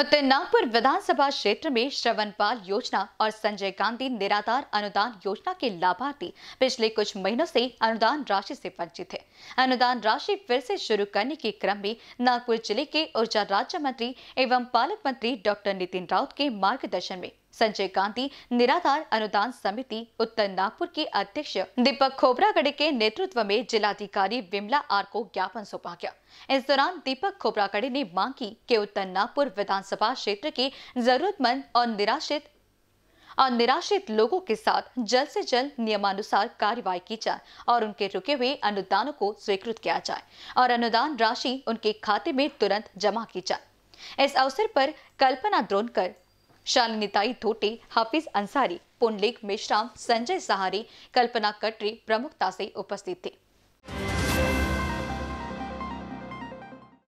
उत्तर नागपुर विधानसभा क्षेत्र में श्रवणपाल योजना और संजय गांधी निराधार अनुदान योजना के लाभार्थी पिछले कुछ महीनों से अनुदान राशि से वंचित थे अनुदान राशि फिर से शुरू करने के क्रम में नागपुर जिले के ऊर्जा राज्य मंत्री एवं पालक मंत्री डॉक्टर नितिन राउत के मार्गदर्शन में संजय गांधी निराधार अनुदान समिति उत्तर नागपुर के अध्यक्ष दीपक खोबरागड़े के नेतृत्व में जिलाधिकारी विमला आर को ज्ञापन सौंपा गया इस दौरान दीपक खोबरागड़े ने मांग की कि उत्तर नागपुर विधानसभा क्षेत्र के जरूरतमंद और निराश्रित और निराश्रित लोगों के साथ जल्द से जल्द नियमानुसार कार्यवाही की जाए और उनके रुके हुए अनुदानों को स्वीकृत किया जाए और अनुदान राशि उनके खाते में तुरंत जमा की जाए इस अवसर पर कल्पना द्रोणकर शालिनीताई थोटे हाफिज अंसारी पुंडलिक मेश्राम संजय सहारे कल्पना कटरी प्रमुखता से उपस्थित थे